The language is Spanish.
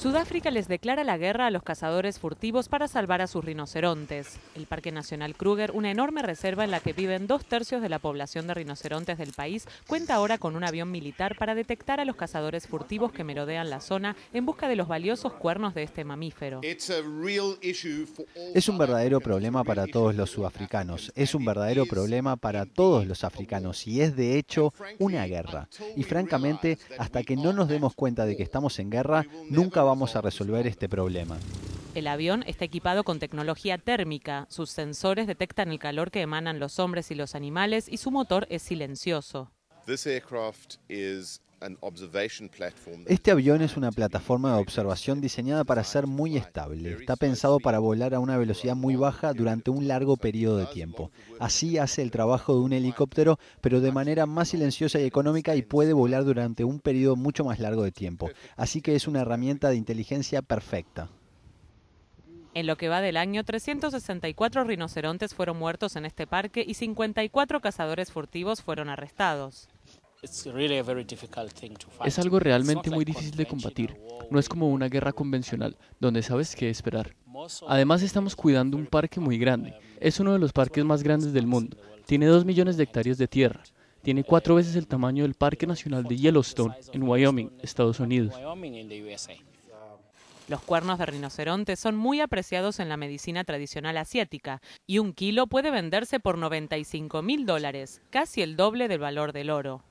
Sudáfrica les declara la guerra a los cazadores furtivos para salvar a sus rinocerontes. El Parque Nacional Kruger, una enorme reserva en la que viven dos tercios de la población de rinocerontes del país, cuenta ahora con un avión militar para detectar a los cazadores furtivos que merodean la zona en busca de los valiosos cuernos de este mamífero. Es un verdadero problema para todos los sudafricanos, es un verdadero problema para todos los africanos y es de hecho una guerra. Y francamente, hasta que no nos demos cuenta de que estamos en guerra, nunca vamos vamos a resolver este problema. El avión está equipado con tecnología térmica. Sus sensores detectan el calor que emanan los hombres y los animales y su motor es silencioso. Este avión es una plataforma de observación diseñada para ser muy estable. Está pensado para volar a una velocidad muy baja durante un largo periodo de tiempo. Así hace el trabajo de un helicóptero, pero de manera más silenciosa y económica y puede volar durante un periodo mucho más largo de tiempo. Así que es una herramienta de inteligencia perfecta. En lo que va del año, 364 rinocerontes fueron muertos en este parque y 54 cazadores furtivos fueron arrestados. Es algo realmente muy difícil de combatir. No es como una guerra convencional, donde sabes qué esperar. Además estamos cuidando un parque muy grande. Um, es uno de los parques más grandes del mundo. Tiene dos millones de hectáreas de tierra. Tiene cuatro veces el tamaño del Parque Nacional de Yellowstone, en Wyoming, Estados Unidos. Los cuernos de rinoceronte son muy apreciados en la medicina tradicional asiática y un kilo puede venderse por 95 mil dólares, casi el doble del valor del oro.